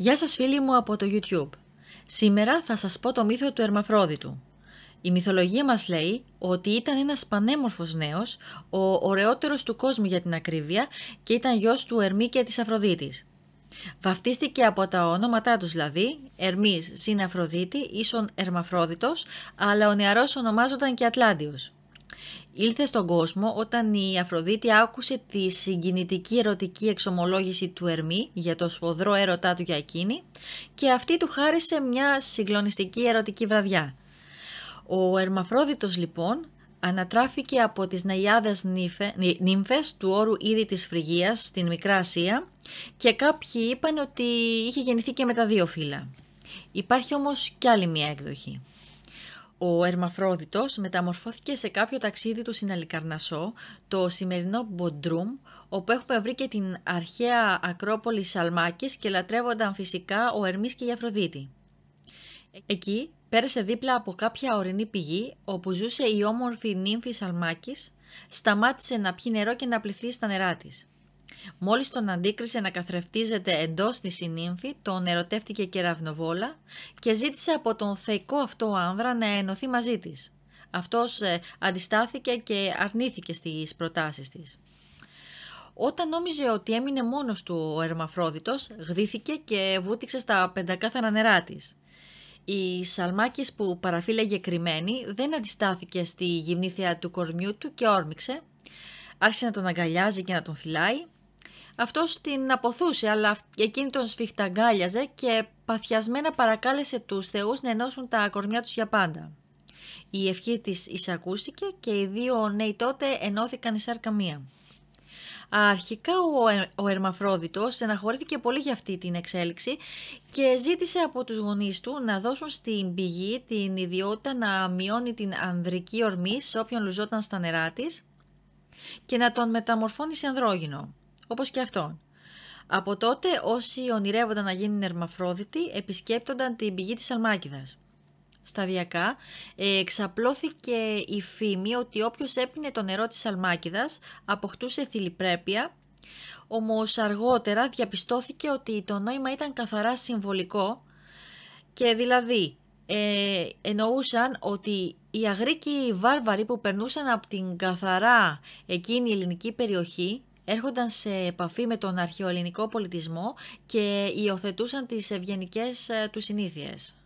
Γεια σας φίλοι μου από το YouTube. Σήμερα θα σας πω το μύθο του Ερμαφρόδιτου. Η μυθολογία μας λέει ότι ήταν ένας πανέμορφος νέος, ο ωραιότερος του κόσμου για την ακρίβεια και ήταν γιος του Ερμή και της Αφροδίτης. Βαφτίστηκε από τα ονόματά τους δηλαδή, Ερμής συν Αφροδίτη ίσον Ερμαφρόδιτος, αλλά ο νεαρός ονομάζονταν και Ατλάντιος ήλθε στον κόσμο όταν η Αφροδίτη άκουσε τη συγκινητική ερωτική εξομολόγηση του Ερμή για το σφοδρό έρωτά του για εκείνη και αυτή του χάρισε μια συγκλονιστική ερωτική βραδιά. Ο Ερμαφρόδιτος λοιπόν ανατράφηκε από τις ναϊάδες νύμφες του όρου είδη της Φρυγίας στην Μικρά Ασία και κάποιοι είπαν ότι είχε γεννηθεί και με τα δύο φύλλα. Υπάρχει όμως κι άλλη μια έκδοχη. Ο Ερμαφρόδιτος μεταμορφώθηκε σε κάποιο ταξίδι του στην το σημερινό Μποντρούμ, όπου έχουμε βρει και την αρχαία Ακρόπολη Σαλμάκης και λατρεύονταν φυσικά ο Ερμής και η Αφροδίτη. Εκεί πέρασε δίπλα από κάποια ορεινή πηγή, όπου ζούσε η όμορφη νύμφη Σαλμάκης, σταμάτησε να πιει νερό και να πληθεί στα νερά της. Μόλις τον αντίκρισε να καθρεφτίζεται εντός της συνήμφη, τον ερωτεύτηκε κεραυνοβόλα και ζήτησε από τον θεϊκό αυτό άνδρα να ενωθεί μαζί της. Αυτός ε, αντιστάθηκε και αρνήθηκε στις προτάσεις της. Όταν νόμιζε ότι έμεινε μόνος του ο Ερμαφρόδιτος, γδύθηκε και βούτυξε στα πεντακάθαρα νερά της. Η Σαλμάκης που παραφύλαγε κρυμμένη δεν αντιστάθηκε στη θεά του κορμιού του και όρμηξε. Άρχισε να τον αγκαλιάζει και να τον φυλάει αυτό την αποθούσε, αλλά εκείνη τον σφιχταγκάλιαζε και παθιασμένα παρακάλεσε τους θεούς να ενώσουν τα κορμιά τους για πάντα. Η ευχή της εισακούστηκε και οι δύο νέοι τότε ενώθηκαν η μία. Αρχικά ο, ε, ο πολύ για αυτή την εξέλιξη και ζήτησε από τους γονείς του να δώσουν στην πηγή την ιδιότητα να μειώνει την ανδρική ορμή σε όποιον λουζόταν στα νερά της και να τον μεταμορφώνει σε ανδρόγυνο όπως και αυτόν. Από τότε όσοι ονειρεύονταν να γίνουν ερμαφρόδητοι επισκέπτονταν την πηγή της Αλμάκηδας. Σταδιακά ε, εξαπλώθηκε η φήμη ότι όποιος έπινε το νερό της Αλμάκηδας, αποκτούσε θηλυπρέπεια, όμως αργότερα διαπιστώθηκε ότι το νόημα ήταν καθαρά συμβολικό και δηλαδή ε, εννοούσαν ότι οι αγρίκοι βάρβαροι που περνούσαν από την καθαρά εκείνη η ελληνική περιοχή έρχονταν σε επαφή με τον αρχαιοελληνικό πολιτισμό και υιοθετούσαν τις ευγενικές ε, τους συνήθειες.